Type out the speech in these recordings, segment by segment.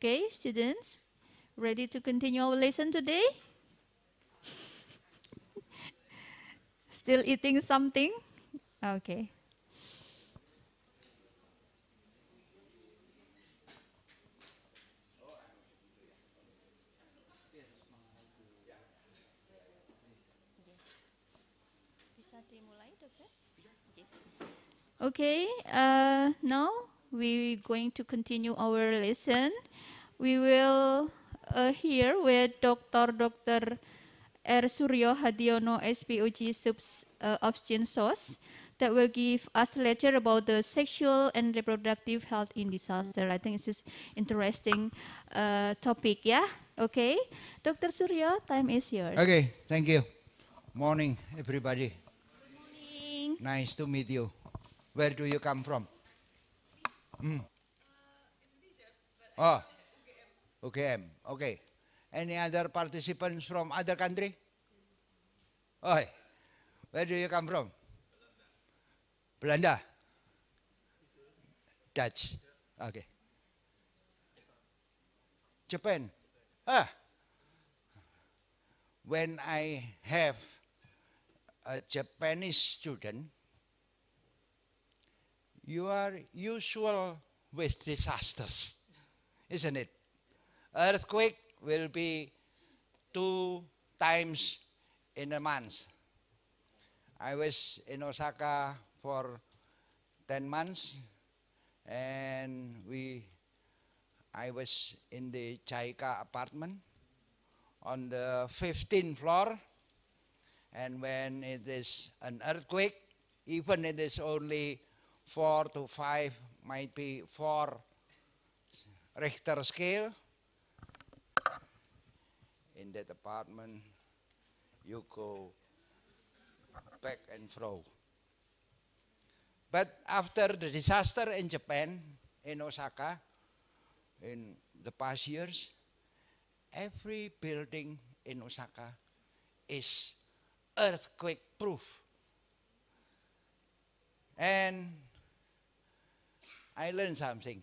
Okay, students, ready to continue our lesson today? Still eating something? Okay. Okay, uh, now we're going to continue our lesson. We will uh, hear with Dr. Dr. R. Suryo Hadiono, SPOG subs, uh, Obstin Source that will give us lecture about the sexual and reproductive health in disaster. I think this is interesting uh, topic, yeah? Okay. Dr. Suryo, time is yours. Okay, thank you. Morning, everybody. Good morning. Nice to meet you. Where do you come from? Hmm. Oh. UGM. Okay. Any other participants from other country? Oh. Where do you come from? Belanda. Dutch. Okay. Japan. Ah. When I have a Japanese student, you are usual with disasters, isn't it? Earthquake will be two times in a month. I was in Osaka for 10 months and we I was in the Chaika apartment on the 15th floor and when it is an earthquake even it is only 4 to 5 might be 4 Richter scale. In that apartment, you go back and fro. But after the disaster in Japan, in Osaka, in the past years, every building in Osaka is earthquake proof. And I learned something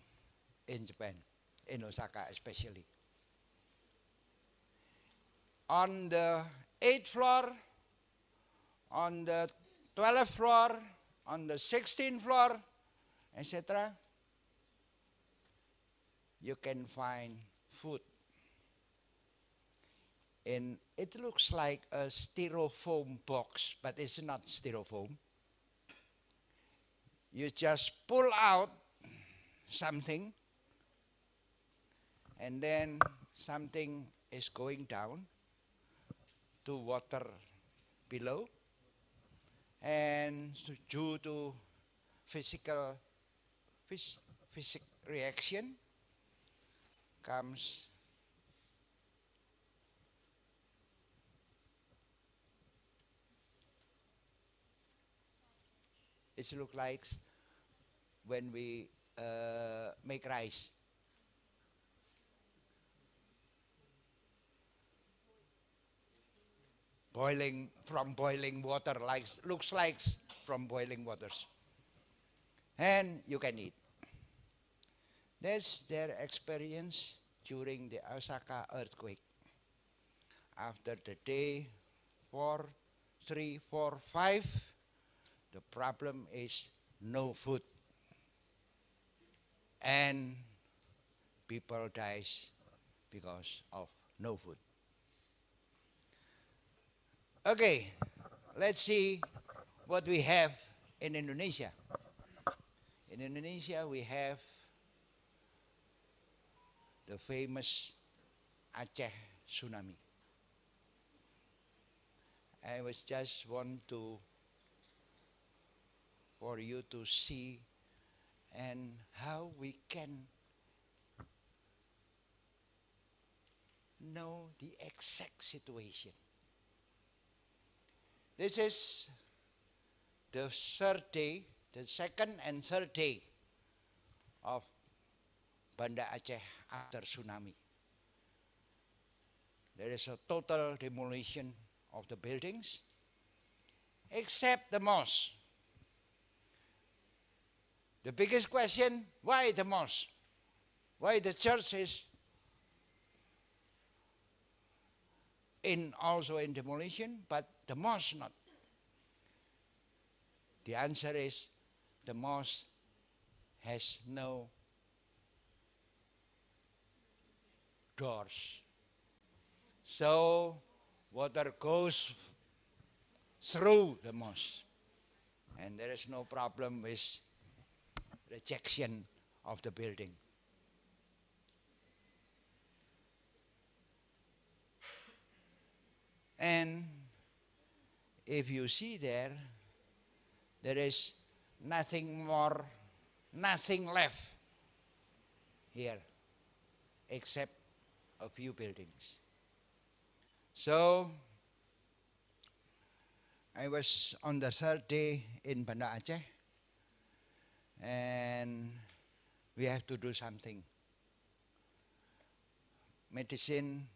in Japan, in Osaka especially. On the eighth floor, on the 12th floor, on the 16th floor, etc., you can find food. And it looks like a styrofoam box, but it's not styrofoam. You just pull out something and then something is going down to water below and due to physical phys physic reaction comes it looks like when we uh, make rice. Boiling from boiling water, looks like from boiling waters, and you can eat. That's their experience during the Osaka earthquake. After the day four, three, four, five, the problem is no food and people dies because of no food. Okay, let's see what we have in Indonesia. In Indonesia, we have the famous Aceh tsunami. I was just want to for you to see and how we can know the exact situation. This is the third day, the second and third day of Banda Aceh after tsunami. There is a total demolition of the buildings, except the mosque. The biggest question why the mosque? Why the churches? In, also in demolition, but the mosque not. The answer is the mosque has no doors. So water goes through the mosque and there is no problem with rejection of the building. And if you see there, there is nothing more, nothing left here except a few buildings. So I was on the third day in Banda Aceh we have to do something. Medicine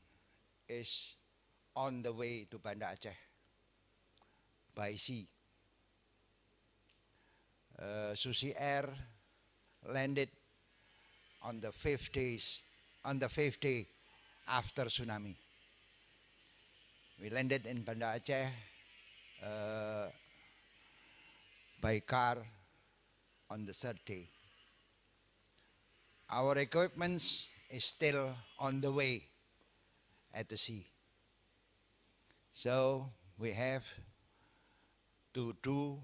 is on the way to Banda Aceh by sea. Uh, Susi Air landed on the fifth days, on the fifth day after tsunami. We landed in Banda Aceh uh, by car on the third day. Our equipment is still on the way at the sea. So we have to do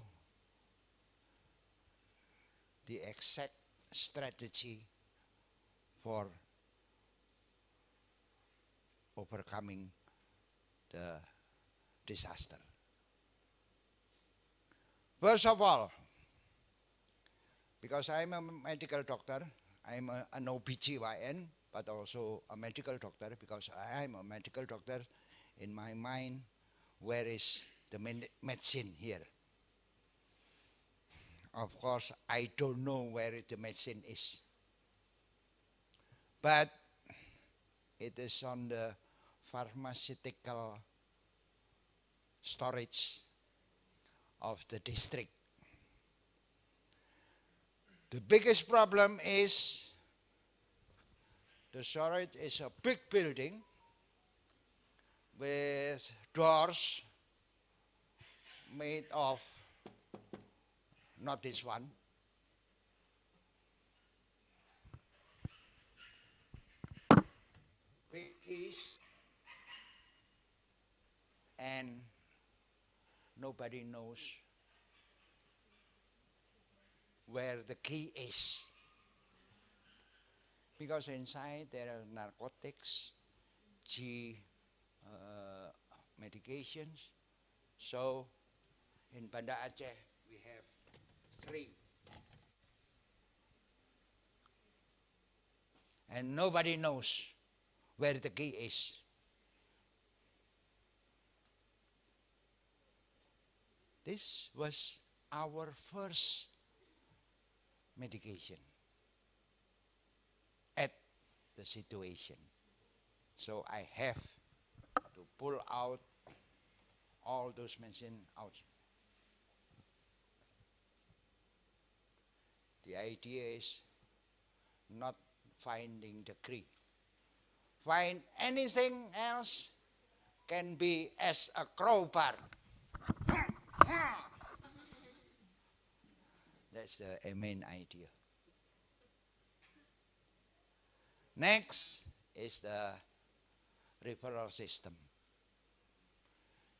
the exact strategy for overcoming the disaster. First of all, because I'm a medical doctor, I'm a, an OBGYN, but also a medical doctor because I am a medical doctor. In my mind, where is the medicine here? Of course, I don't know where the medicine is. But it is on the pharmaceutical storage of the district. The biggest problem is the storage is a big building with doors made of not this one big keys and nobody knows where the key is. Because inside there are narcotics, G uh, medications. So in Banda Aceh, we have three. And nobody knows where the key is. This was our first medication at the situation. So I have to pull out all those medicine out. The idea is not finding the creed. Find anything else can be as a crowbar. That's the main idea. Next is the referral system.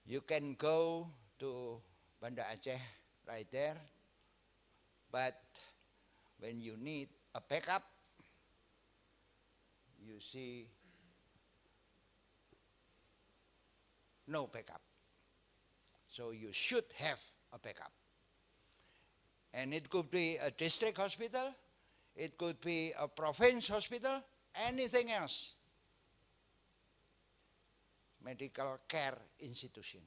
You can go to Banda Aceh right there, but when you need a backup, you see no backup. So you should have a backup. And it could be a district hospital, it could be a province hospital, anything else. Medical care institution.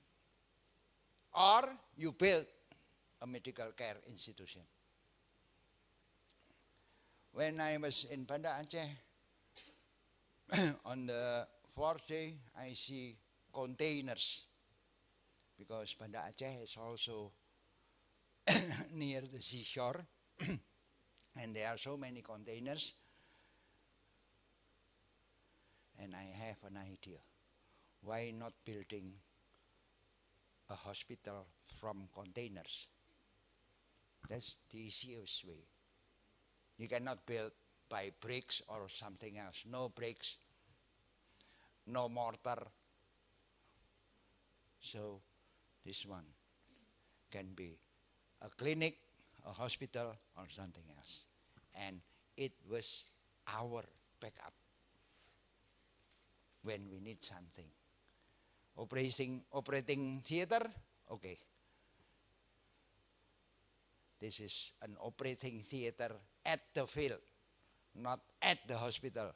Or you build a medical care institution. When I was in Banda Aceh, on the fourth day, I see containers because Banda Aceh is also near the seashore, and there are so many containers. And I have an idea why not building a hospital from containers? That's the easiest way. You cannot build by bricks or something else. No bricks, no mortar. So this one can be a clinic, a hospital, or something else. And it was our backup when we need something. Operating, operating theater, okay. This is an operating theater at the field, not at the hospital.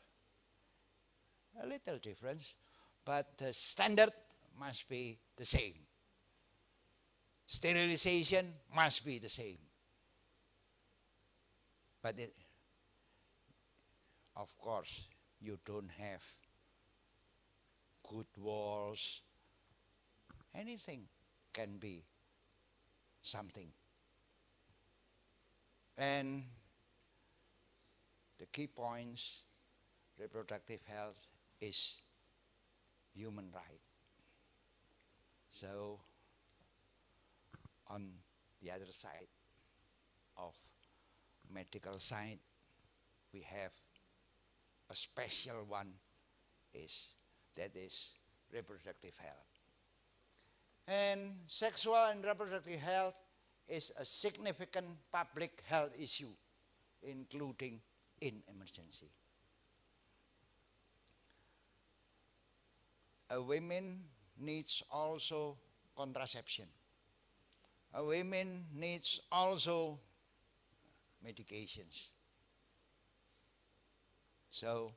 A little difference, but the standard must be the same sterilization must be the same. But it, of course, you don't have good walls. Anything can be something. And the key points reproductive health is human right. So on the other side of medical science, we have a special one is that is reproductive health. And sexual and reproductive health is a significant public health issue, including in emergency. A women needs also contraception a women needs also medications. So,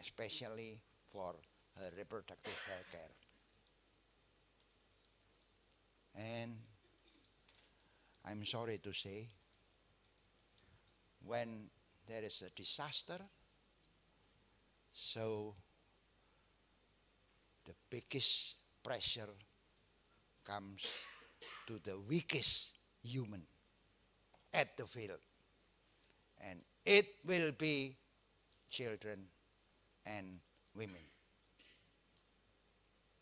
especially for her reproductive health care. And I'm sorry to say, when there is a disaster, so the biggest pressure comes to the weakest human at the field. And it will be children and women,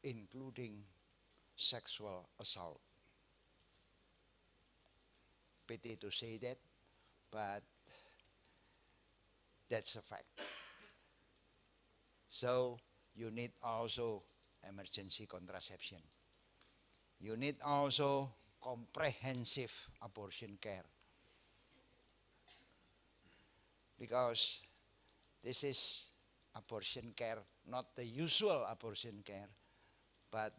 including sexual assault. Pity to say that, but that's a fact. So you need also emergency contraception you need also comprehensive abortion care. Because this is abortion care, not the usual abortion care, but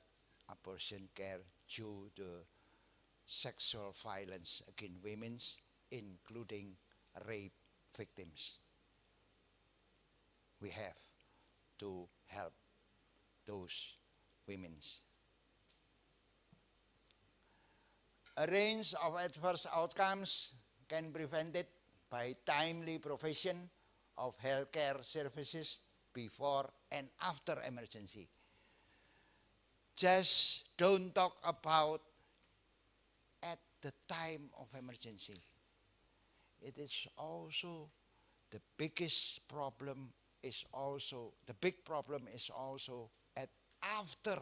abortion care due to sexual violence against women, including rape victims. We have to help those women. A range of adverse outcomes can be prevented by timely provision of healthcare services before and after emergency. Just don't talk about at the time of emergency. It is also the biggest problem is also the big problem is also at after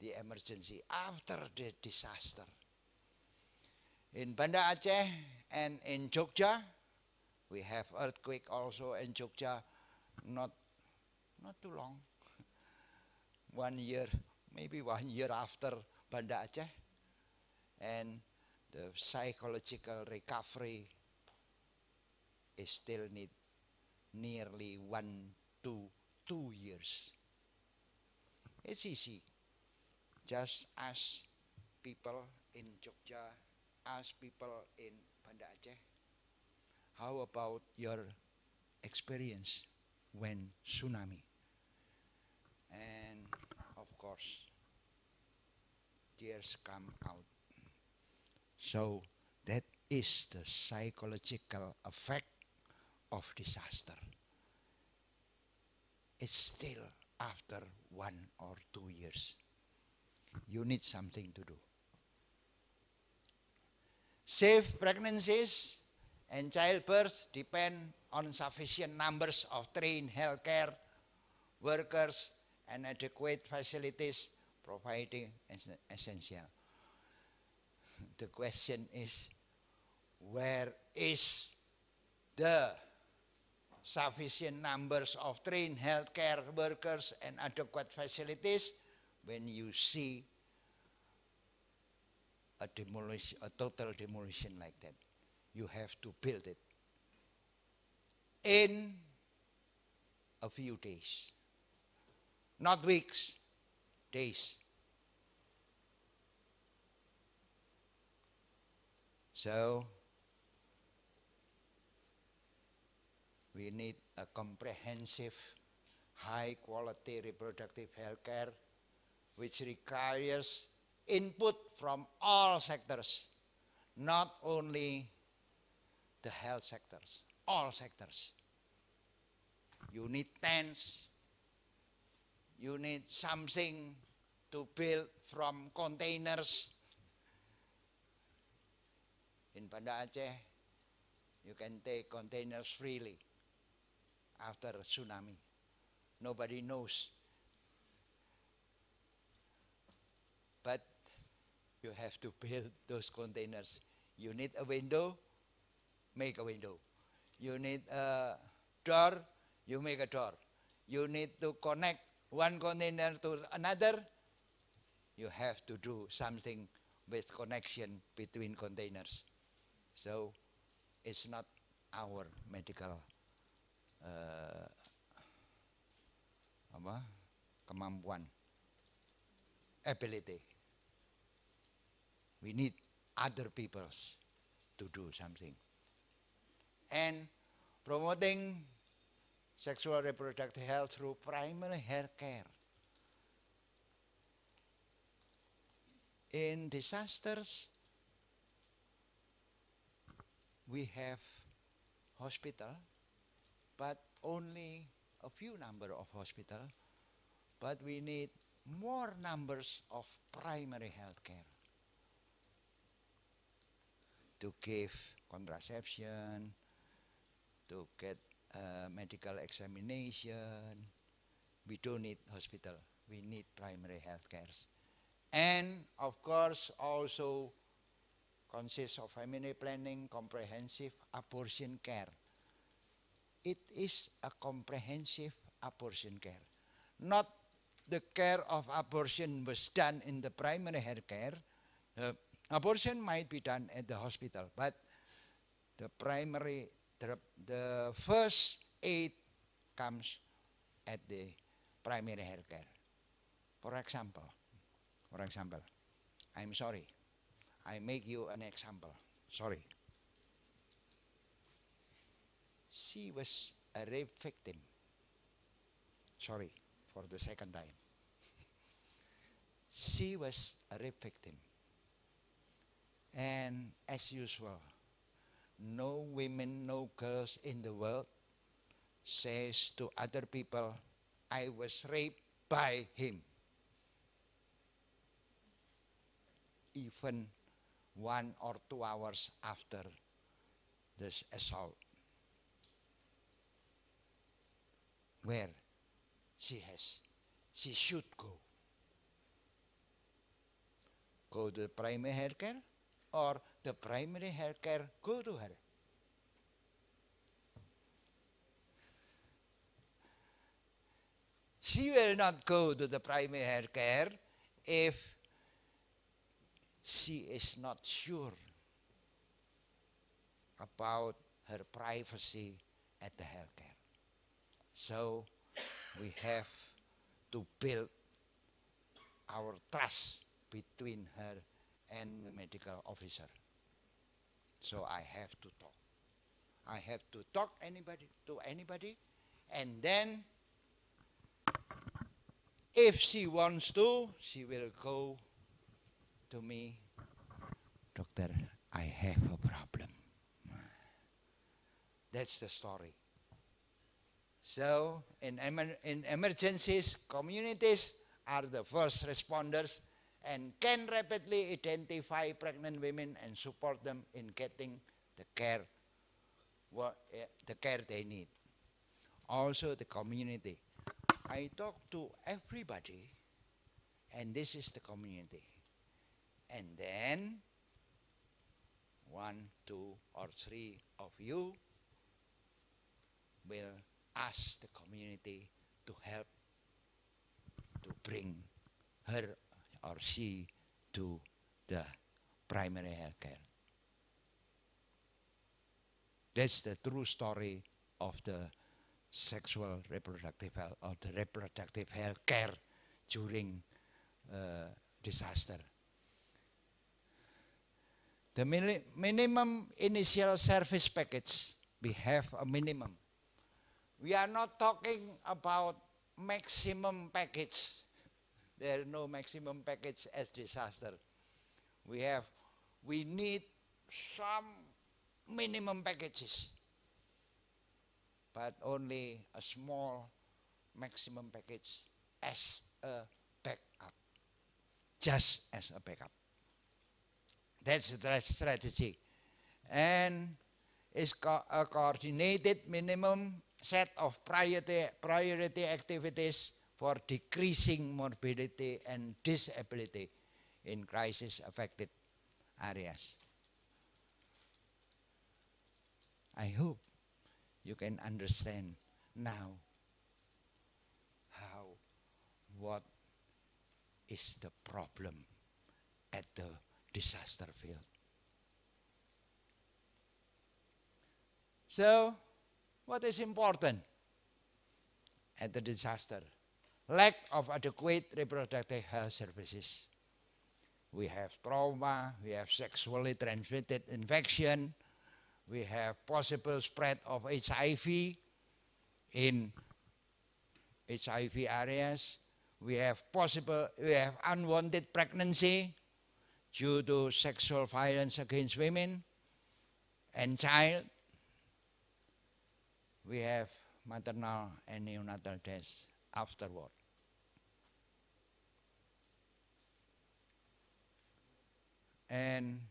the emergency after the disaster. In Banda Aceh and in Jogja, we have earthquake also in Jogja, not, not too long, one year, maybe one year after Banda Aceh. And the psychological recovery is still need nearly one to two years. It's easy just as people in Jogja, as people in Banda Aceh? How about your experience when tsunami? And of course, tears come out. So that is the psychological effect of disaster. It's still after one or two years you need something to do. Safe pregnancies and childbirth depend on sufficient numbers of trained healthcare workers and adequate facilities providing essential. The question is, where is the sufficient numbers of trained healthcare workers and adequate facilities when you see a demolition, a total demolition like that. You have to build it in a few days, not weeks, days. So we need a comprehensive, high quality reproductive health care which requires input from all sectors, not only the health sectors, all sectors. You need tents, you need something to build from containers. In Banda Aceh, you can take containers freely after tsunami. Nobody knows you have to build those containers. You need a window, make a window. You need a door, you make a door. You need to connect one container to another, you have to do something with connection between containers. So it's not our medical uh, apa, kemampuan, ability. We need other peoples to do something. And promoting sexual reproductive health through primary health care. In disasters, we have hospital, but only a few number of hospital, but we need more numbers of primary health care to give contraception, to get uh, medical examination. We don't need hospital. We need primary health care. And of course, also consists of family planning, comprehensive abortion care. It is a comprehensive abortion care. Not the care of abortion was done in the primary health care. Abortion might be done at the hospital, but the primary, the, the first aid comes at the primary healthcare. For example, for example, I'm sorry, I make you an example. Sorry. She was a rape victim. Sorry for the second time. she was a rape victim. And as usual, no women, no girls in the world says to other people, I was raped by him. Even one or two hours after this assault, where she has, she should go. Go to primary healthcare. care, or the primary health care go to her. She will not go to the primary health care if she is not sure about her privacy at the healthcare. So we have to build our trust between her and medical officer. So I have to talk. I have to talk anybody to anybody, and then if she wants to, she will go to me, doctor. I have a problem. That's the story. So in, emer in emergencies, communities are the first responders and can rapidly identify pregnant women and support them in getting the care what uh, the care they need. Also the community. I talk to everybody and this is the community. And then one, two or three of you will ask the community to help to bring her or she to the primary health care. That's the true story of the sexual reproductive health or the reproductive health care during uh, disaster. The minimum initial service package, we have a minimum. We are not talking about maximum package. There are no maximum package as disaster. We have, we need some minimum packages, but only a small maximum package as a backup, just as a backup. That's the strategy. And it's co a coordinated minimum set of priority, priority activities for decreasing morbidity and disability in crisis affected areas. I hope you can understand now how what is the problem at the disaster field. So, what is important at the disaster lack of adequate reproductive health services. We have trauma, we have sexually transmitted infection, we have possible spread of HIV in HIV areas. We have possible, we have unwanted pregnancy due to sexual violence against women and child. We have maternal and neonatal deaths afterward. And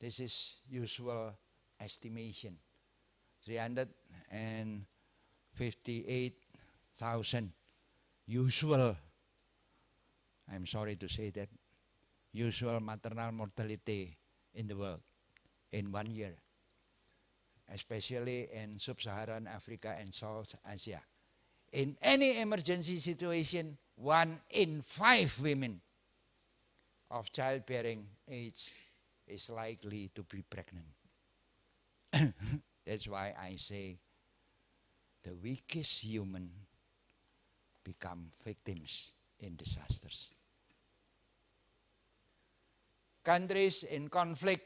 this is usual estimation 358,000 usual I'm sorry to say that usual maternal mortality in the world in one year especially in sub-Saharan Africa and South Asia in any emergency situation one in five women of childbearing age is likely to be pregnant. That's why I say the weakest human become victims in disasters. Countries in conflict.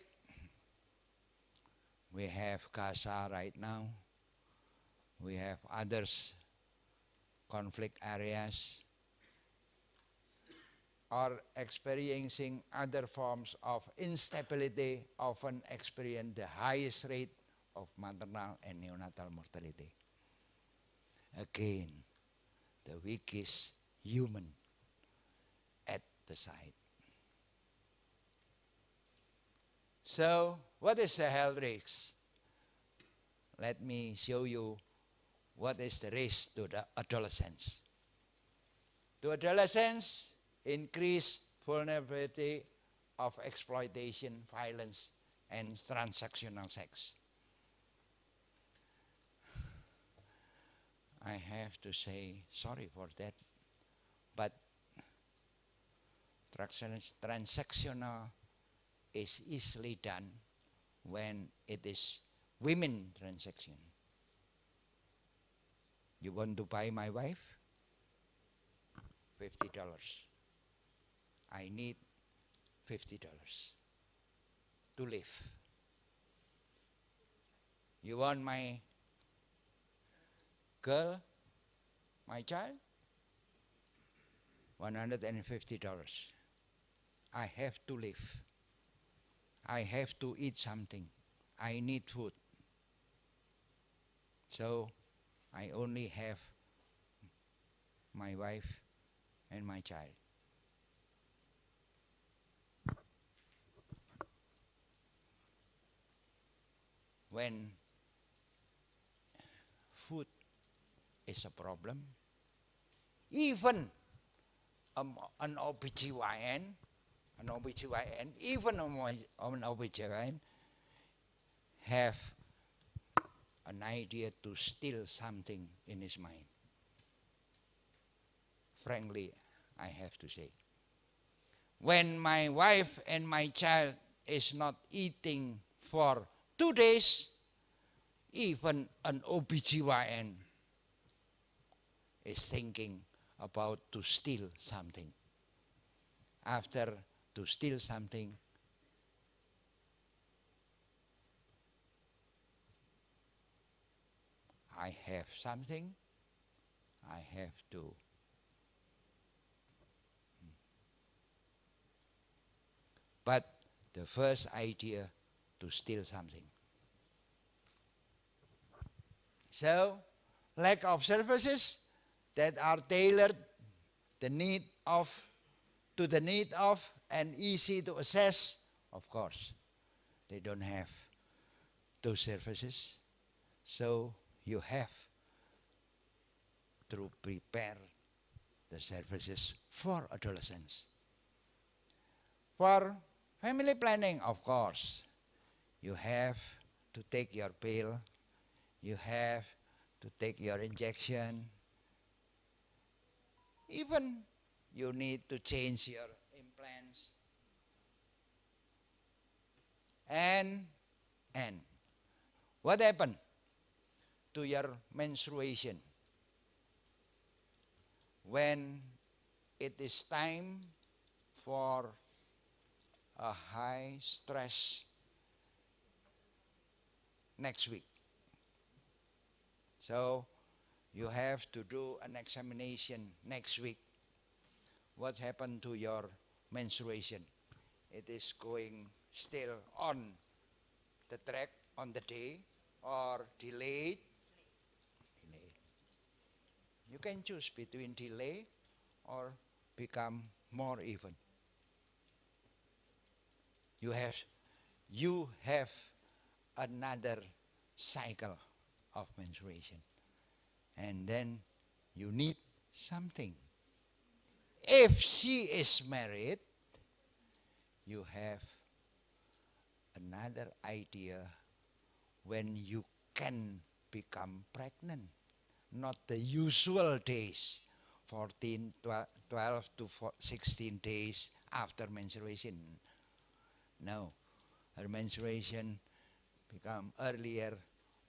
We have Gaza right now. We have others conflict areas are experiencing other forms of instability often experience the highest rate of maternal and neonatal mortality. Again, the weakest human at the site. So, what is the health risk? Let me show you what is the risk to the adolescents. To adolescents, increased vulnerability of exploitation, violence, and transactional sex. I have to say sorry for that, but transactional is easily done when it is women transaction. You want to buy my wife? $50. I need $50 to live. You want my girl, my child? $150. I have to live. I have to eat something. I need food. So I only have my wife and my child. when food is a problem, even um, an OBGYN, an OBGYN, even an OBGYN have an idea to steal something in his mind. Frankly, I have to say. When my wife and my child is not eating for two days, even an OBGYN is thinking about to steal something. After to steal something, I have something, I have to hmm. But the first idea to steal something. So, lack of services that are tailored the need of, to the need of and easy to assess. of course. They don't have those services. So you have to prepare the services for adolescents. For family planning, of course, you have to take your pill. You have to take your injection. Even you need to change your implants. And, and, what happened to your menstruation? When it is time for a high stress next week. So you have to do an examination next week. What happened to your menstruation? It is going still on the track on the day or delayed? Delayed. You can choose between delay or become more even. You have, you have another cycle of menstruation. And then you need something. If she is married, you have another idea when you can become pregnant. Not the usual days, 14, 12 to 16 days after menstruation. No, her menstruation become earlier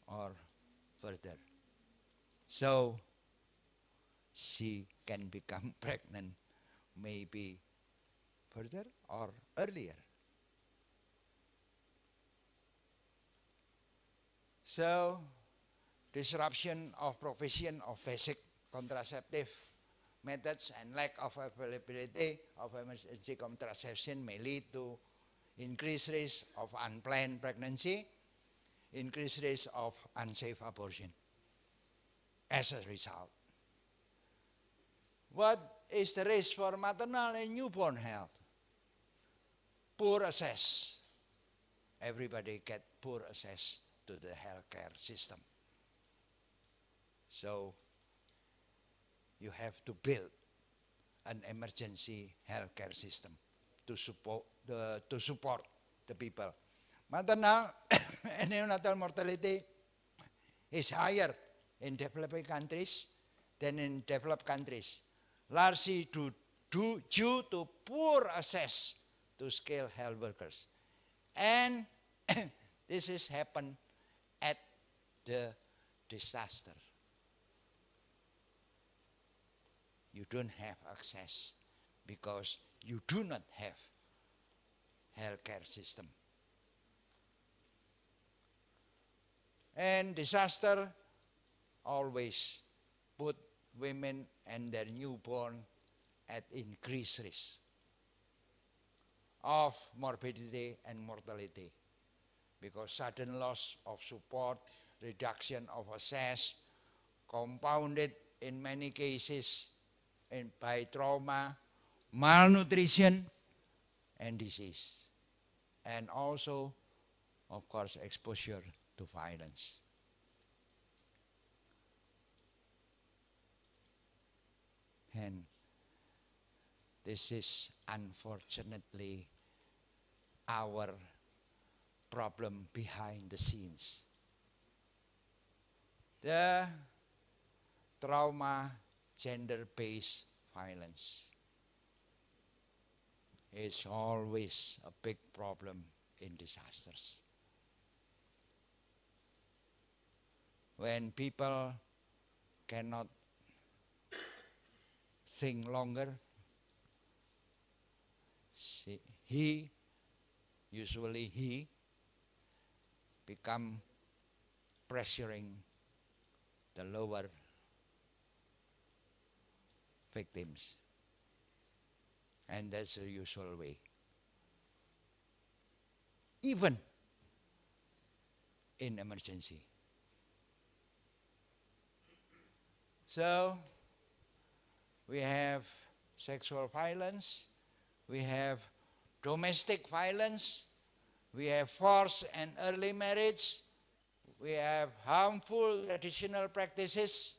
or further. So she can become pregnant maybe further or earlier. So disruption of provision of basic contraceptive methods and lack of availability of emergency contraception may lead to increased risk of unplanned pregnancy increased rates of unsafe abortion as a result. What is the risk for maternal and newborn health? Poor access. Everybody get poor access to the healthcare system. So you have to build an emergency healthcare system to support the, to support the people. Maternal neonatal mortality is higher in developing countries than in developed countries, largely due, due to poor access to skilled health workers. And this has happened at the disaster. You don't have access because you do not have healthcare system. and disaster always put women and their newborn at increased risk of morbidity and mortality because sudden loss of support, reduction of access, compounded in many cases in, by trauma, malnutrition, and disease, and also, of course, exposure to violence. And this is unfortunately our problem behind the scenes. The trauma gender-based violence is always a big problem in disasters. when people cannot think longer, he, usually he, become pressuring the lower victims. And that's the usual way. Even in emergency. So we have sexual violence, we have domestic violence, we have forced and early marriage, we have harmful traditional practices,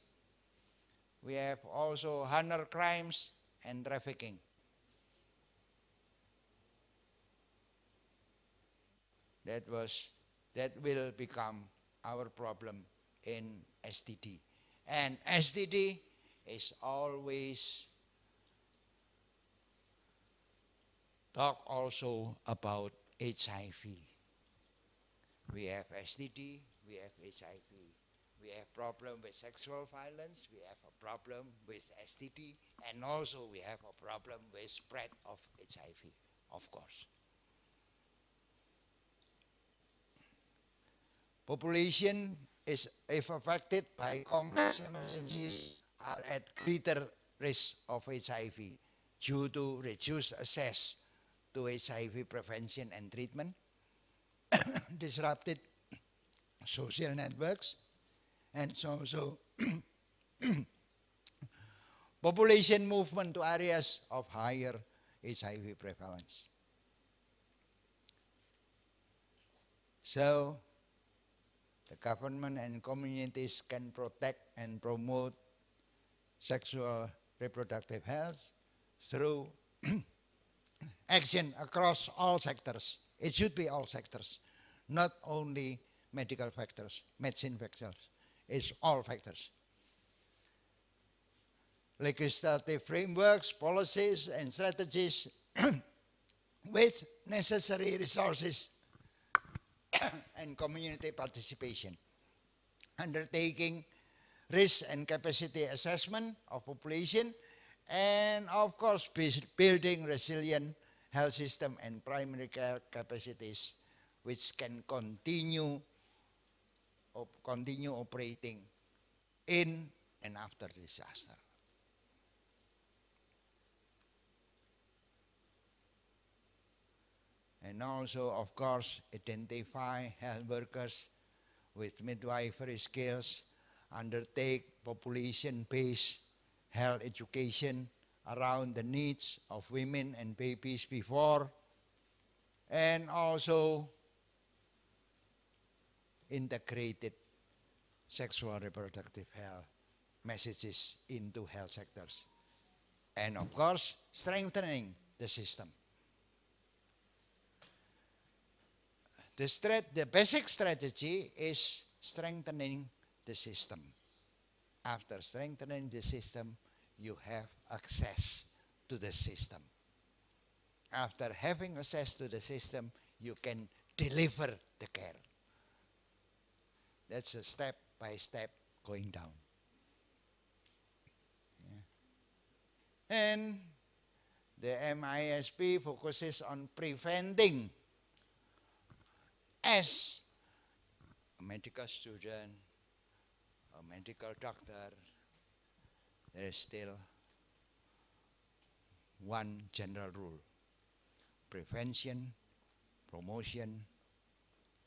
we have also honor crimes and trafficking. That was that will become our problem in STD. And SDD is always talk also about HIV. We have STD, we have HIV. We have problem with sexual violence, we have a problem with STD, and also we have a problem with spread of HIV, of course. Population is if affected by complex emergencies are at greater risk of HIV due to reduced access to HIV prevention and treatment, disrupted social networks, and so so population movement to areas of higher HIV prevalence. So the government and communities can protect and promote sexual reproductive health through action across all sectors. It should be all sectors, not only medical factors, medicine factors. It's all factors. Legislative frameworks, policies, and strategies with necessary resources and community participation, undertaking risk and capacity assessment of population, and of course building resilient health system and primary care capacities which can continue continue operating in and after disaster. and also, of course, identify health workers with midwifery skills, undertake population-based health education around the needs of women and babies before, and also integrated sexual reproductive health messages into health sectors. And of course, strengthening the system. The, strat- the basic strategy is strengthening the system. After strengthening the system, you have access to the system. After having access to the system, you can deliver the care. That's a step by step going down. Yeah. And the MISP focuses on preventing as a medical student, a medical doctor, there is still one general rule. Prevention, promotion,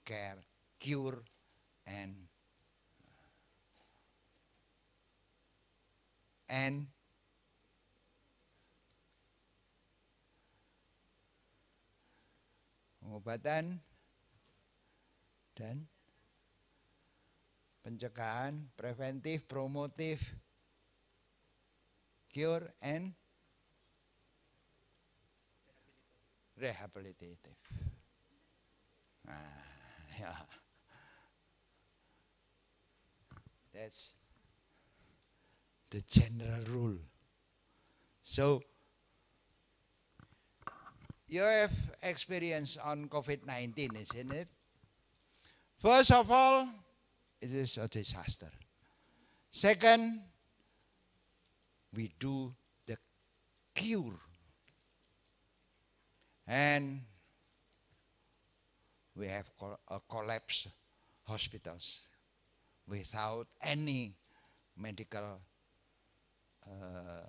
care, cure, and and pengobatan oh, dan pencegahan, preventif, promotif, cure and rehabilitative. Ah, That's the general rule. So, you have experience on COVID-19, isn't it? First of all, it is a disaster. Second, we do the cure. And we have uh, collapsed hospitals without any medical uh,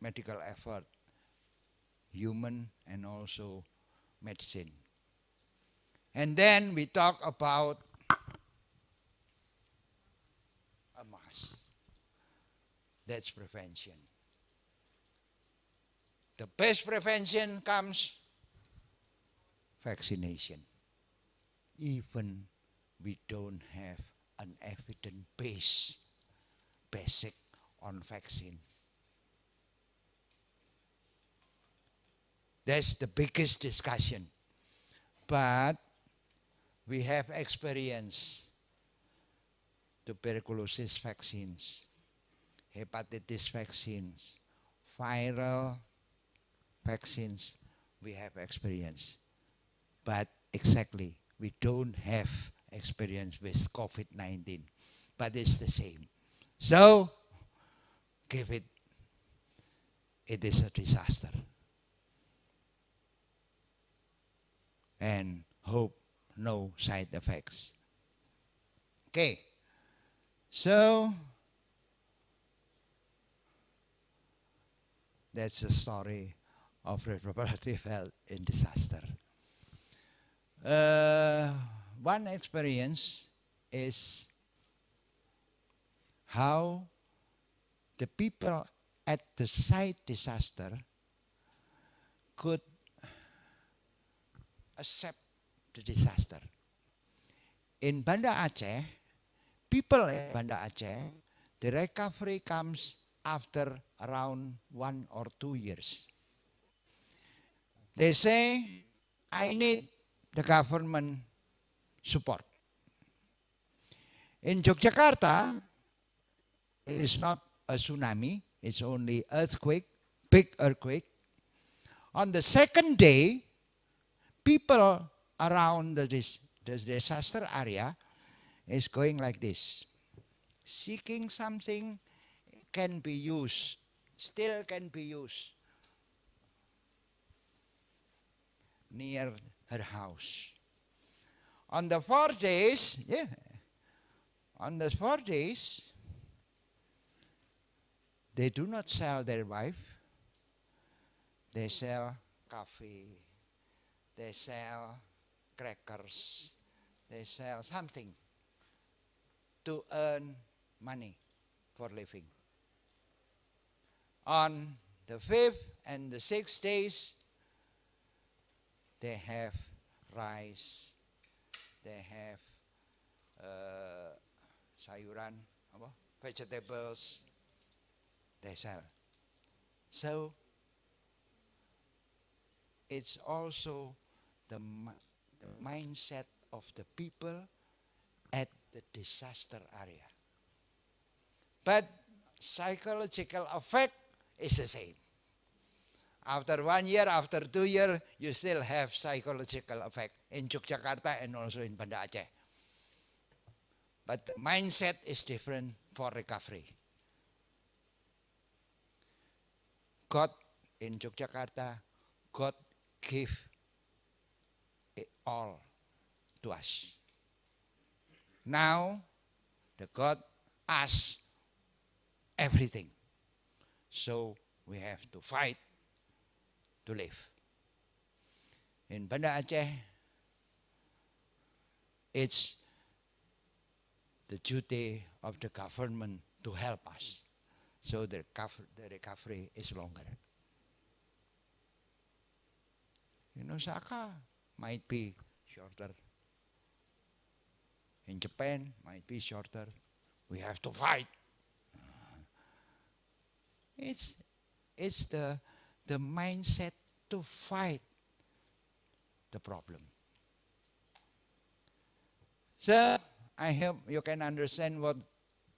medical effort human and also medicine. And then we talk about a mask. That's prevention. The best prevention comes vaccination. Even we don't have an evidence base, basic on vaccine That's the biggest discussion. But we have experience tuberculosis vaccines, hepatitis vaccines, viral vaccines, we have experience. But exactly, we don't have experience with COVID 19, but it's the same. So, give it, it is a disaster. and hope no side effects. Okay, so that's the story of reproductive health in disaster. Uh, one experience is how the people at the site disaster could accept the disaster. In Banda Aceh, people in Banda Aceh, the recovery comes after around one or two years. They say, I need the government support. In Yogyakarta, it is not a tsunami, it's only earthquake, big earthquake. On the second day, people around this this disaster area is going like this. Seeking something can be used, still can be used near her house. On the four days, yeah, on the four days, they do not sell their wife, they sell coffee they sell crackers. They sell something to earn money for living. On the fifth and the sixth days, they have rice, they have uh, sayuran, vegetables, they sell. So it's also the, the mindset of the people at the disaster area. But psychological effect is the same. After one year, after two years, you still have psychological effect in Yogyakarta and also in Banda Aceh. But the mindset is different for recovery. God in Yogyakarta, God give all to us. Now, the God asks everything. So we have to fight to live. In Banda Aceh, it's the duty of the government to help us. So the, recovery is longer. You know, Saka, might be shorter. In Japan, might be shorter. We have to fight. Uh, it's, it's the, the mindset to fight the problem. So I hope you can understand what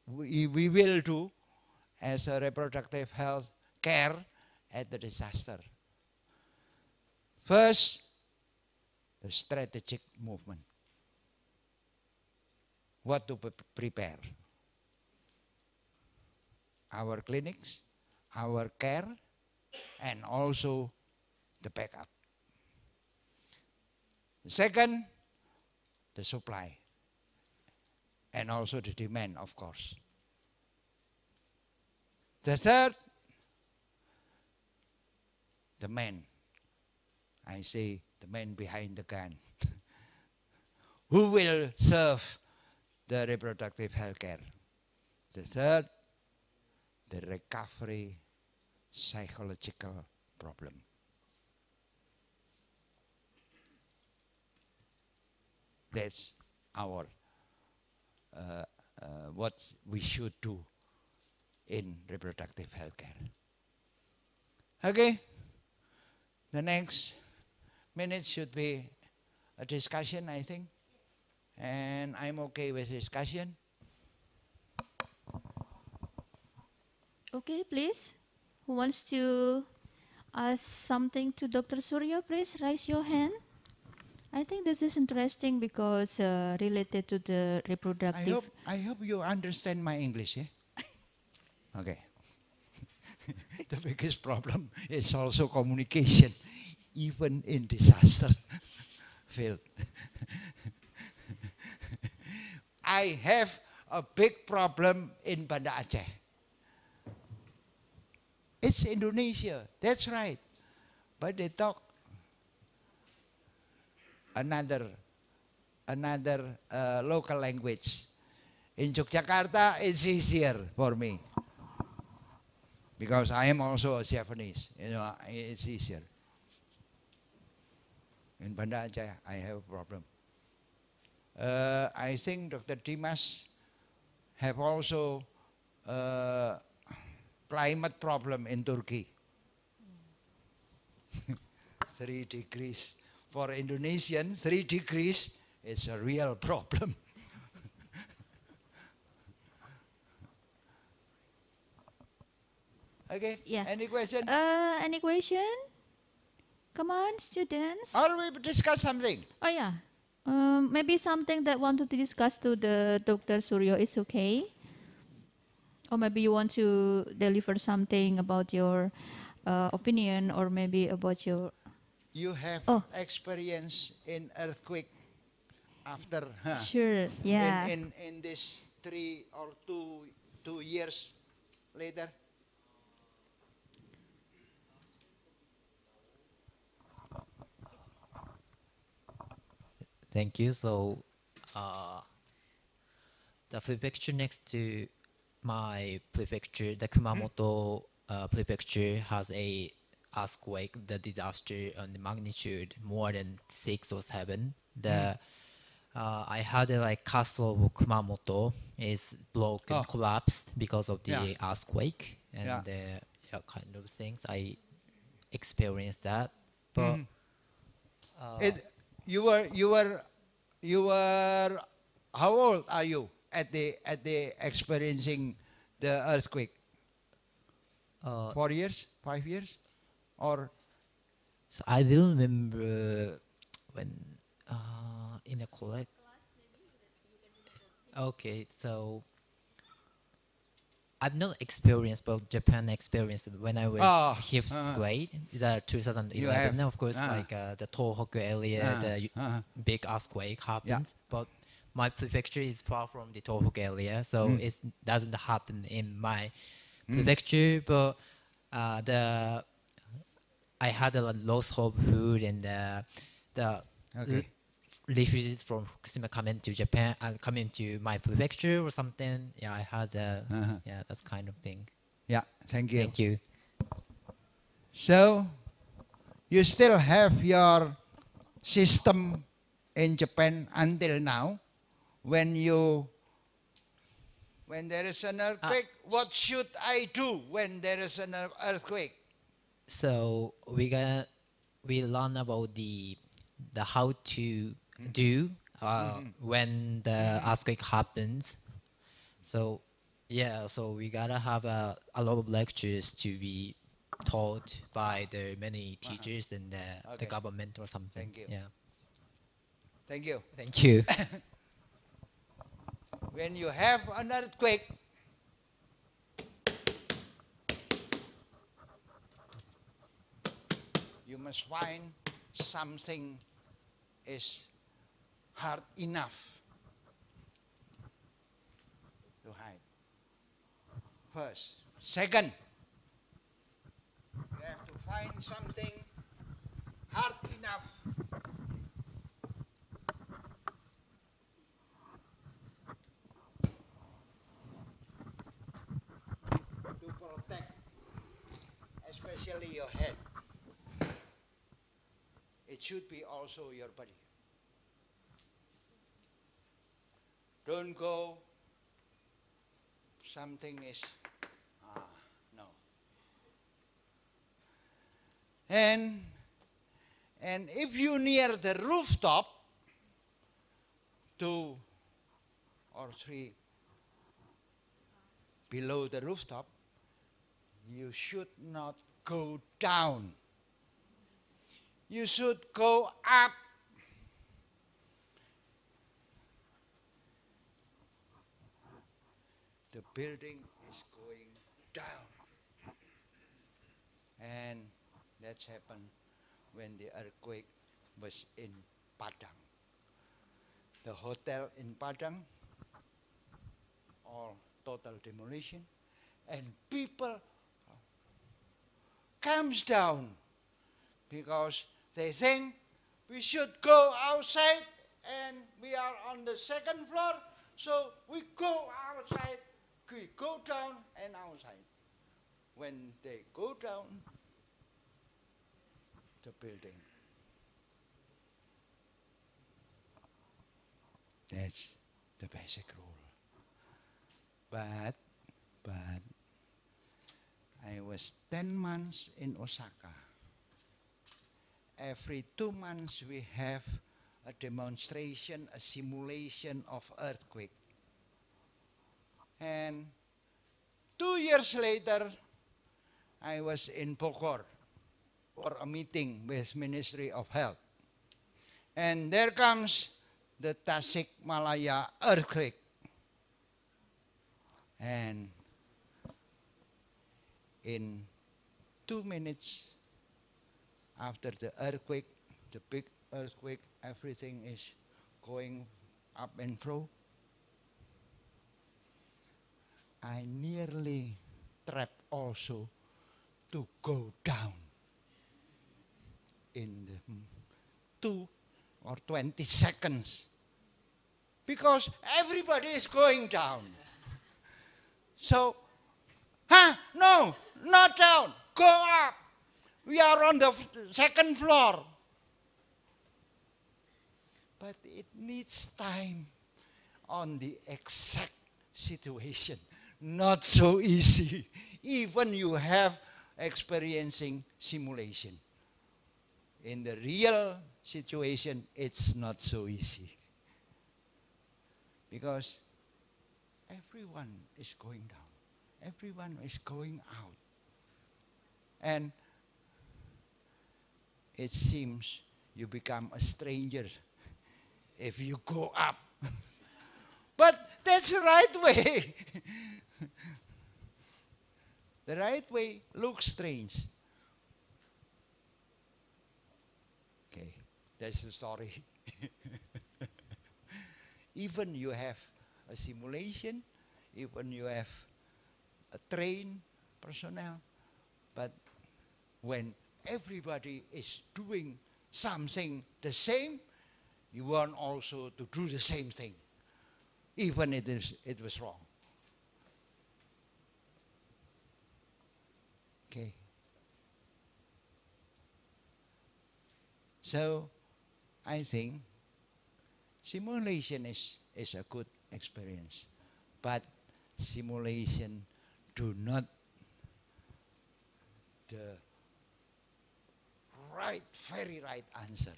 we, we will do as a reproductive health care at the disaster. First, the strategic movement. What to prepare? Our clinics, our care, and also the backup. Second, the supply, and also the demand, of course. The third, the man. I say the man behind the gun, who will serve the reproductive health care. The third, the recovery psychological problem. That's our uh, uh, what we should do in reproductive health care. Okay, the next minutes should be a discussion, I think. And I'm okay with discussion. Okay, please. Who wants to ask something to Dr. Surya? Please raise your hand. I think this is interesting because uh, related to the reproductive. I hope, I hope you understand my English. Eh? okay. the biggest problem is also communication. even in disaster field. I have a big problem in Banda Aceh. It's Indonesia, that's right. But they talk another another uh, local language. In Yogyakarta, it's easier for me because I am also a Japanese. You know, it's easier. in Banda Aceh, I have a problem. Uh, I think Dr. Dimas have also uh, climate problem in Turkey. three degrees. For Indonesian, three degrees is a real problem. okay, yeah. any question? Uh, any question? Come on, students. Or we discuss something. Oh yeah. Um, maybe something that want to discuss to the Dr. Suryo is okay. Or maybe you want to deliver something about your uh, opinion or maybe about your... You have oh. experience in earthquake after... Huh? Sure, yeah. In, in, in this three or two, two years later? Thank you. So uh, the prefecture next to my prefecture, the mm-hmm. Kumamoto uh, prefecture, has a earthquake, the disaster on the magnitude more than six or seven. The mm-hmm. uh, I had a, like castle of Kumamoto is broken, oh. collapsed because of the yeah. earthquake and yeah. the uh, yeah, kind of things. I experienced that, but mm. it you were, you were, you were, how old are you at the, at the experiencing the earthquake? Uh, Four years? Five years? Or? So I don't remember when, uh, in a collect. Okay, so I've not experienced, but Japan experienced when I was oh, fifth uh, grade, the 2011. Now, of course, uh, like uh, the Tohoku area, uh-huh. the big earthquake happens. Yeah. But my prefecture is far from the Tohoku area, so mm. it doesn't happen in my mm. prefecture. But uh, the I had a lot of food and uh, the okay refugees from Fukushima coming to Japan and uh, coming to my prefecture or something. Yeah, I had the uh -huh. yeah, that's kind of thing. Yeah, thank you. Thank you. So, you still have your system in Japan until now. When you, when there is an ah, earthquake, uh, what should I do when there is an earthquake? So we got, we learn about the, the how to do uh, mm-hmm. when the earthquake happens. So yeah, so we gotta have a, a lot of lectures to be taught by the many uh-huh. teachers and the, Okay. the government or something. Thank you. Yeah. Thank you. Thank you. When you have an earthquake, you must find something is hard enough to hide. First. Second, you have to find something hard enough to protect, especially your head. It should be also your body. Don't go. Something is. Ah, no. And, and if you near the rooftop, two or three below the rooftop, you should not go down. You should go up the building is going down. And that's happened when the earthquake was in Padang. The hotel in Padang, all total demolition, and people comes down because they think we should go outside and we are on the second floor, so we go outside could go down and outside. When they go down the building, that's the basic rule. But, but, I was 10 months in Osaka. Every two months we have a demonstration, a simulation of earthquake. And two years later, I was in Pokor for a meeting with Ministry of Health. And there comes the Tasikmalaya earthquake. And in two minutes after the earthquake, the big earthquake, everything is going up and through. I nearly trapped also to go down in the hmm, two or 20 seconds because everybody is going down. So, huh? No, not down, go up. We are on the second floor. But it needs time on the exact situation not so easy, even you have experiencing simulation. In the real situation, it's not so easy. Because everyone is going down. Everyone is going out. And it seems you become a stranger if you go up. but that's the right way. the right way looks strange. Okay, that's the story. Even you have a simulation, even you have a trained personnel, but when everybody is doing something the same, you want also to do the same thing, even it is it was wrong. So I think simulation is, is a good experience. But simulation do not the right, very right answer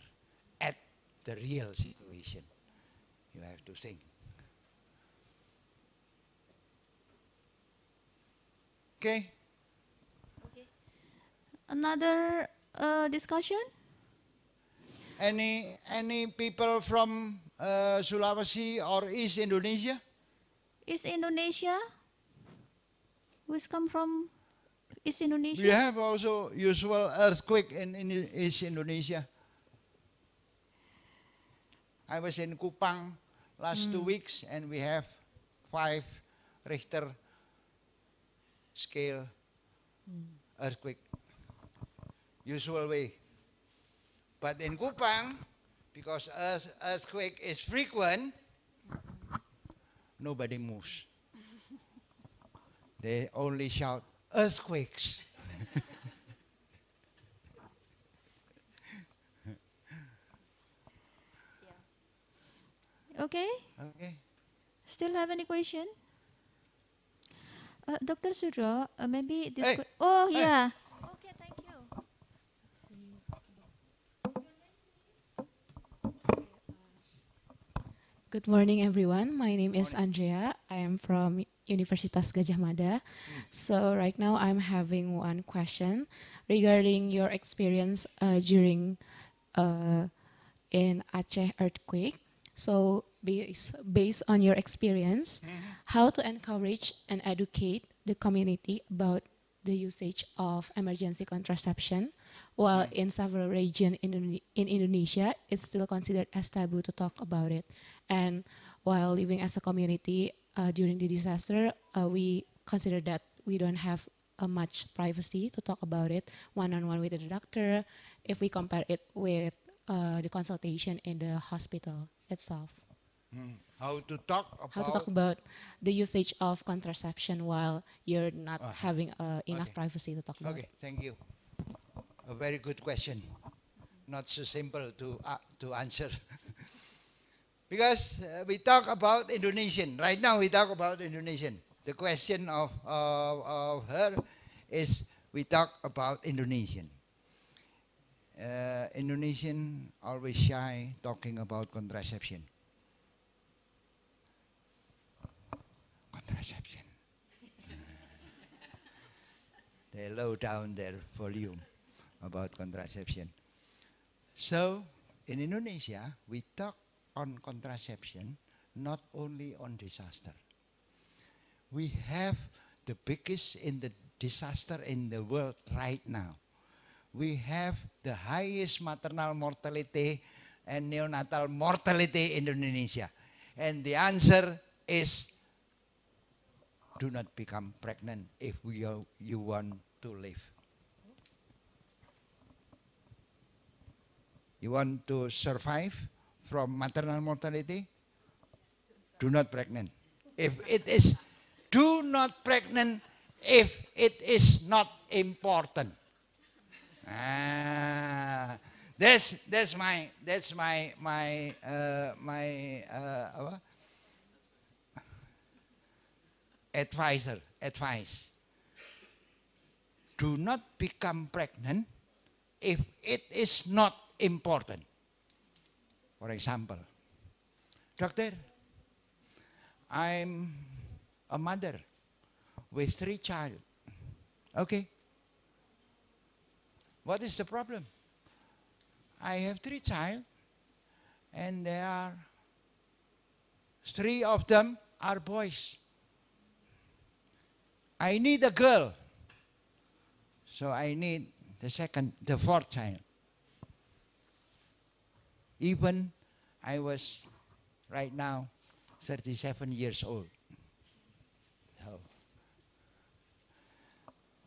at the real situation. You have to think. Okay. okay. Another uh, discussion? Any any people from uh, Sulawesi or East Indonesia? East Indonesia? Who's come from East Indonesia? We have also usual earthquake in, in East Indonesia. I was in Kupang last mm. two hmm. weeks and we have five Richter scale mm. earthquake. Usual way. But in Kupang, because earth, earthquake is frequent, nobody moves. they only shout, earthquakes. Okay? Okay. Still have any question? Uh, Dr. Sudra, uh, maybe this... Hey. oh, yeah. Good morning, everyone. My name is Andrea. I am from Universitas Gajah Mada. Mm. So right now I'm having one question regarding your experience uh, during uh, in Aceh earthquake. So based, based on your experience, mm. how to encourage and educate the community about the usage of emergency contraception, while mm. in several regions in, in Indonesia, it's still considered as taboo to talk about it. And while living as a community uh, during the disaster, uh, we consider that we don't have uh, much privacy to talk about it one-on-one with the doctor if we compare it with uh, the consultation in the hospital itself. Mm. How to talk about how to talk about the usage of contraception while you're not having uh, enough okay. privacy to talk about. Okay, it. thank you. A very good question. Not so simple to to answer. Because uh, we talk about Indonesian. Right now we talk about Indonesian. The question of, of, of her is we talk about Indonesian. Uh, Indonesian always shy talking about contraception. Contraception. they low down their volume about contraception. So in Indonesia, we talk on contraception, not only on disaster. We have the biggest in the disaster in the world right now. We have the highest maternal mortality and neonatal mortality in Indonesia. And the answer is do not become pregnant if we are, you want to live. You want to survive? from maternal mortality? Do not pregnant. If it is, do not pregnant if it is not important. Ah, that's that's my that's my my uh, my uh, advisor advice. Do not become pregnant if it is not important. For example, Doctor, I'm a mother with three child. Okay. What is the problem? I have three child and there are three of them are boys. I need a girl. So I need the second, the fourth child even I was right now 37 years old. So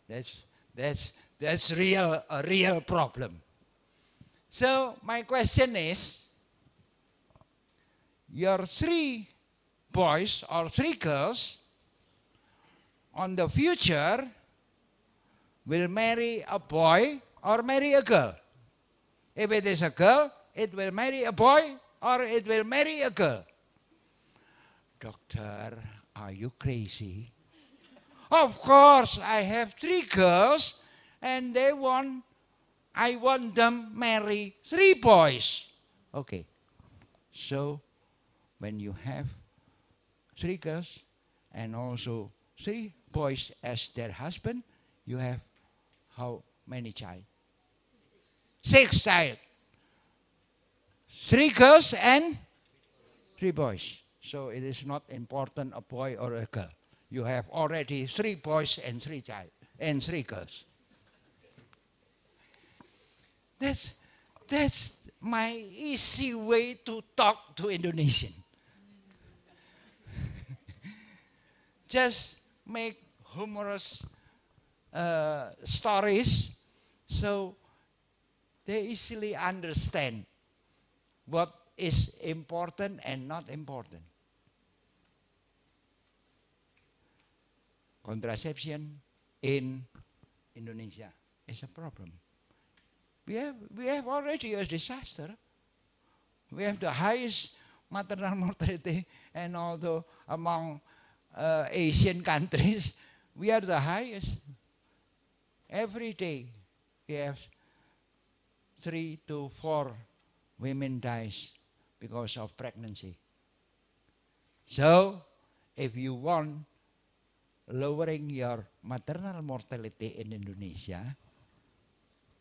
that's, that's, that's real, a real problem. So my question is, your three boys or three girls on the future will marry a boy or marry a girl. If it is a girl, it will marry a boy or it will marry a girl. Doctor, are you crazy? of course, I have three girls and they want, I want them marry three boys. Okay, so when you have three girls and also three boys as their husband, you have how many child? Six child three girls and three boys. So it is not important a boy or a girl. You have already three boys and three child and three girls. That's that's my easy way to talk to Indonesian. Just make humorous uh, stories so they easily understand what is important and not important. Contraception in Indonesia is a problem. We have, we have already a disaster. We have the highest maternal mortality and although among uh, Asian countries, we are the highest. Every day we have three to four women dies because of pregnancy. So, if you want lowering your maternal mortality in Indonesia,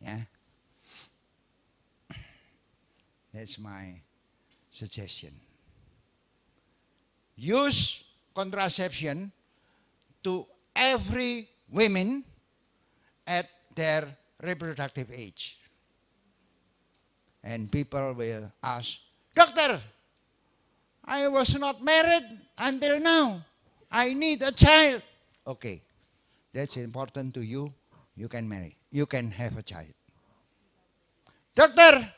yeah, that's my suggestion. Use contraception to every women at their reproductive age. and people will ask, Doctor, I was not married until now. I need a child. Okay, that's important to you. You can marry. You can have a child. Doctor,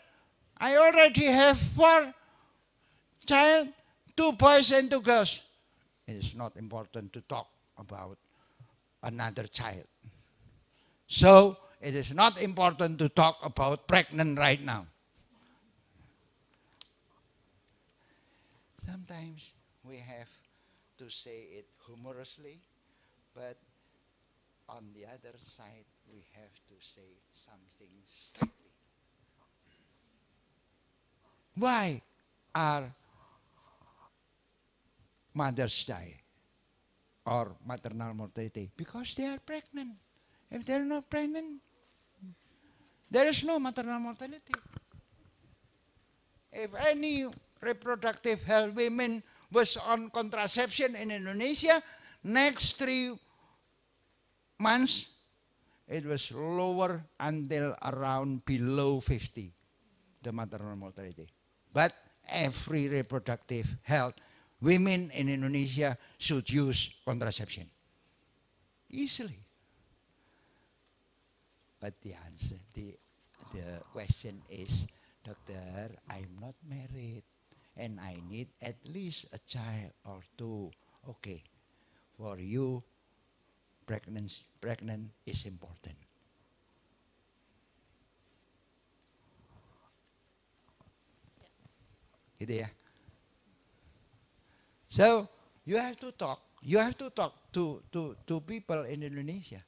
I already have four child, two boys and two girls. It's not important to talk about another child. So it is not important to talk about pregnant right now. Sometimes we have to say it humorously, but on the other side, we have to say something strictly. Why are mothers die or maternal mortality? Because they are pregnant. If they're not pregnant, there is no maternal mortality. If any reproductive health women was on contraception in Indonesia, next three months, it was lower until around below 50, the maternal mortality. But every reproductive health, women in Indonesia should use contraception. Easily. But the answer, the, the question is, Doctor, I'm not married and I need at least a child or two. Okay, for you, pregnancy, pregnant is important. Gitu ya. So, you have to talk. You have to talk to, to, to people in Indonesia.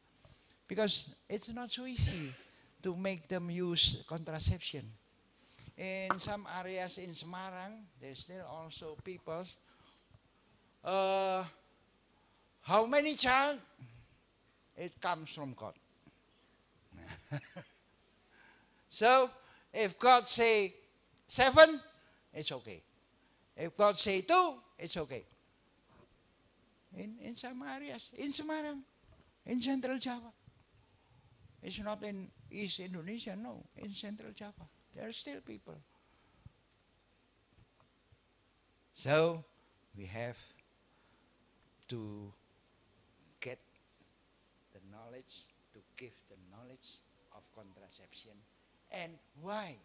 Because it's not so easy to make them use contraception. In some areas in Semarang, there's still also people. Uh, how many child? It comes from God. so if God say seven, it's okay. If God say two, it's okay. In, in some areas, in Semarang, in Central Java. It's not in East Indonesia, no, in Central Java. There are still people. So we have to get the knowledge, to give the knowledge of contraception and why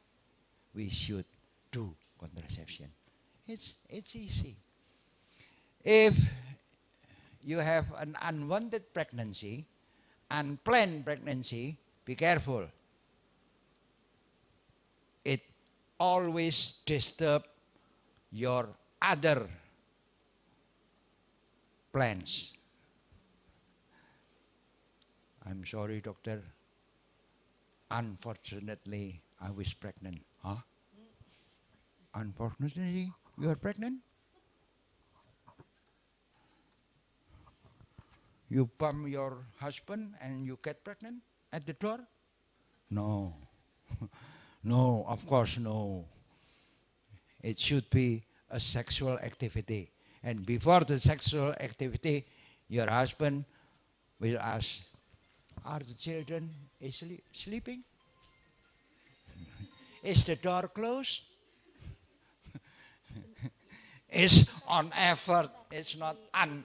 we should do contraception. It's, it's easy. If you have an unwanted pregnancy, unplanned pregnancy, be careful. always disturb your other plans. I'm sorry, doctor. Unfortunately, I was pregnant. Huh? Unfortunately, you are pregnant? You bump your husband and you get pregnant at the door? No. No, of course, no. It should be a sexual activity. And before the sexual activity, your husband will ask, Are the children asleep, sleeping? Is the door closed? is on effort, it's not un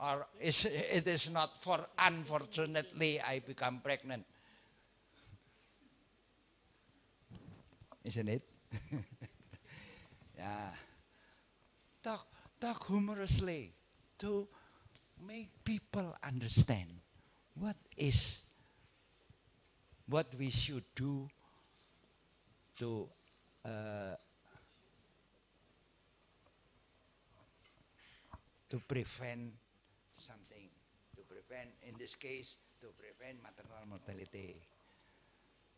or is, it is not for unfortunately I become pregnant. isn't it? yeah. Talk, talk humorously to make people understand what is what we should do to uh, to prevent something to prevent in this case to prevent maternal mortality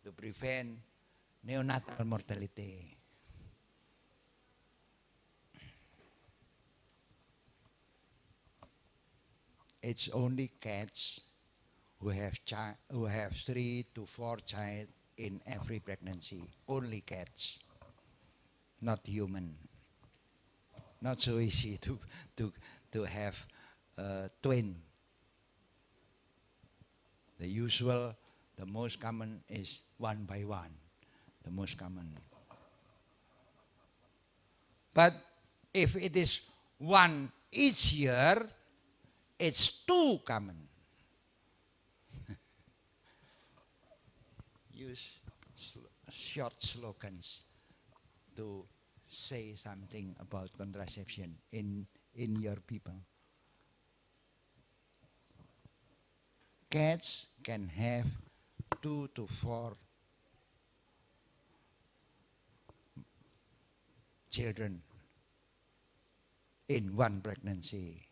to prevent neonatal mortality. It's only cats who have who have three to four child in every pregnancy. Only cats, not human. Not so easy to to to have a twin. The usual, the most common is one by one the most common. But if it is one each year, it's too common. Use sl short slogans to say something about contraception in, in your people. Cats can have two to four children in one pregnancy.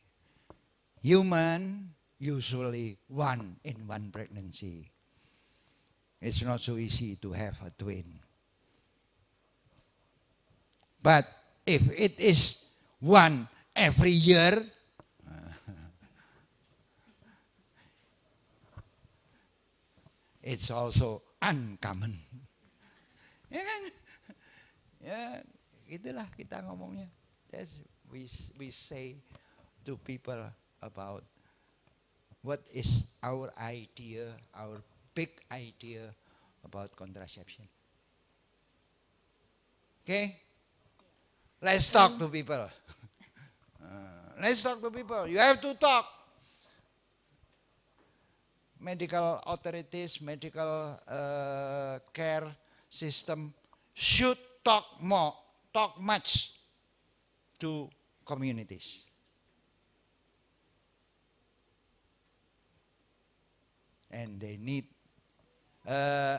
Human, usually one in one pregnancy. It's not so easy to have a twin. But if it is one every year, it's also uncommon. Itulah kita ngomongnya. That's we we say to people about what is our idea, our big idea about contraception. Okay? Let's talk to people. Uh, let's talk to people. You have to talk. Medical authorities, medical uh, care system should talk more talk much to communities. And they need, uh,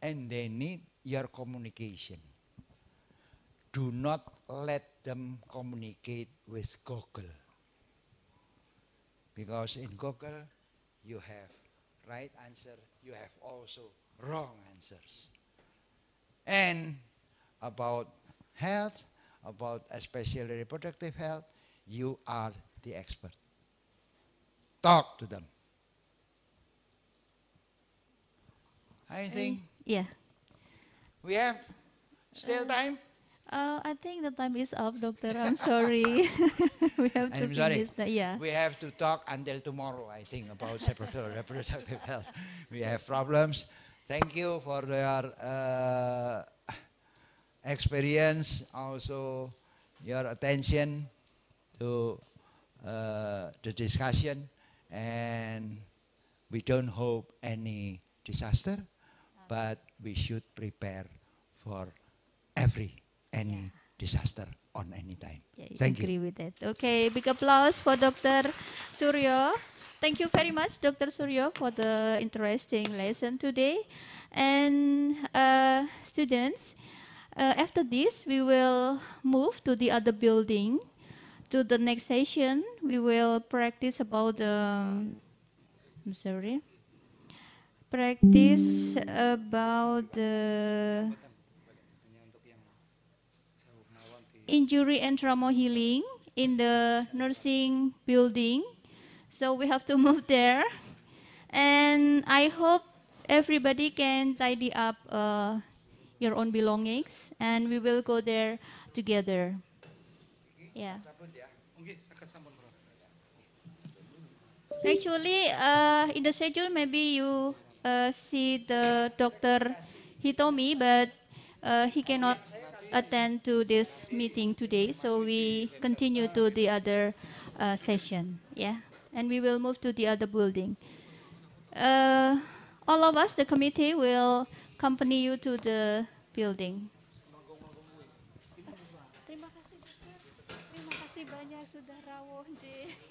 and they need your communication. Do not let them communicate with Google. Because in Google, you have right answer, you have also wrong answers. And about health, about especially reproductive health, you are the expert. Talk to them. I think. Uh, yeah. We have still uh, time. Uh, I think the time is up, Doctor. I'm sorry. we have to I'm finish Yeah. We have to talk until tomorrow, I think, about sexual reproductive health. We have problems. Thank you for your uh, experience, also your attention to uh, the discussion, and we don't hope any disaster, ah. but we should prepare for every any yeah. disaster on any time. Yeah, you Thank agree you. with that. Okay, big applause for Dr. Suryo. Thank you very much, Dr. Suryo, for the interesting lesson today. And uh, students, uh, after this, we will move to the other building. To the next session, we will practice about the, I'm sorry, practice about the injury and trauma healing in the nursing building. So we have to move there. And I hope everybody can tidy up uh, your own belongings, and we will go there together. Yeah. Actually, uh, in the schedule, maybe you uh, see the Dr. Hitomi, but uh, he cannot attend to this meeting today, so we continue to the other uh, session. Yeah, and we will move to the other building. Uh, all of us, the committee, will accompany you to the building. Terima kasih, Terima kasih banyak, Saudara Wonji.